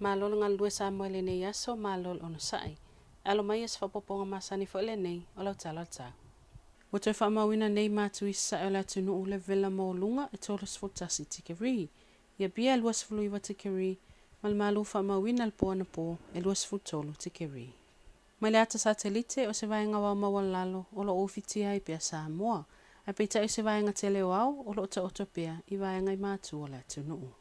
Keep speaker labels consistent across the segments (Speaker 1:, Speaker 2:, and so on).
Speaker 1: Malol ngal lue Samuel e nei aso malol ono sai. Alo mai as whapoponga masani fo ele nei o lau tala tau. O te whamawina nei mātu i sa o la tunu ule vela mō lunga e tōra sfotasi tikeri. Ia bia lua sfuluiwa tikeri, mal malu whamawina al ana pō e lua sfutolu tikeri. Mai le ata satelite o se nga wau maua lalo o lo ofitia i pia Samoa, a peita o se nga tele au o lo ta otopia i vaenga i mātu o la tunu.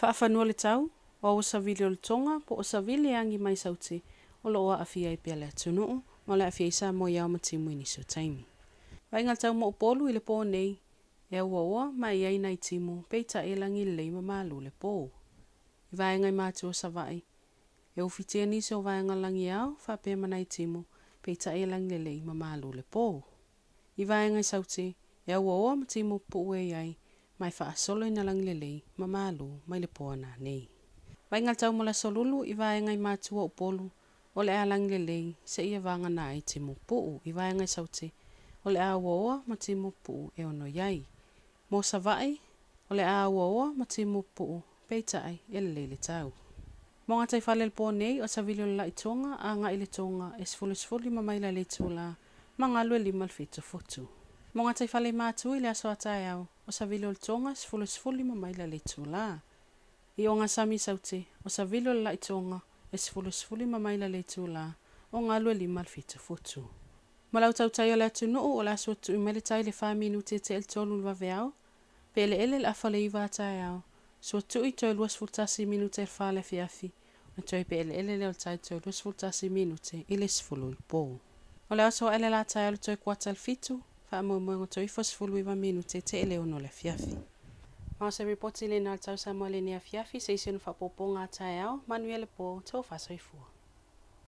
Speaker 1: Whaafanua le tau, Wa o sa o le po o sa vili mai sauti o loo a fia i pia le tunuu ma le a isa mo iau ma timu ini so taimi. tau mo i le pō nei e ua ua ma i ai nei timu peita e langi le leima malu le pōu. I vai ngai mātua sa e ufitia nisi o vai ngal langi au fa pēma nei timu peita e langi le leima malu le pōu. I sauti e ua ua ma timu po ue i ai mai fa asolo i langi le lei ma malu mai le pō nei. Vainga tau mala solulu i vaenga i mātua upolu, o le alangi le lei, se ia vanga na ai te mupuu i vaenga i saute, o le awa oa ma te mupuu e ono iai. Mo sa vai, o le awa oa ma te mupuu, ai e le leile tau. Mō ngā taifale le nei o sa vilo la i tonga a ngā le tonga e sfulu sfulu ma maila le tula ma ngā lue lima le fito fotu. Mō ngā taifale mātua i le aso atai au, o sa vilo le tonga sfulu sfulu ma maila le tula. i o ngā sami sauti o sa vilo la i tōnga e si fulu si fulu mamai la le tū la o ngā lua lima le fita futu. Ma lau tau tai o le atu nuu o la suatu i mele tai le wha minu te te el tōlu lua veau, pe ele ele la fale iwa atai au, suatu i tōi lua sfultasi minu te el fale fiafi, na tōi pe ele ele le o tai tōi lua sfultasi minu te i le si fulu i pō. O le atu o ele la atai au le tōi kuatal fitu, wha mō mō ngotoi fosfulu iwa minu te te ele ono le fiafi. Mm -hmm. maosarepoti lenā tausamaolene afiafy se isi isenofaapopoga ataeao manuele po tau fasoifua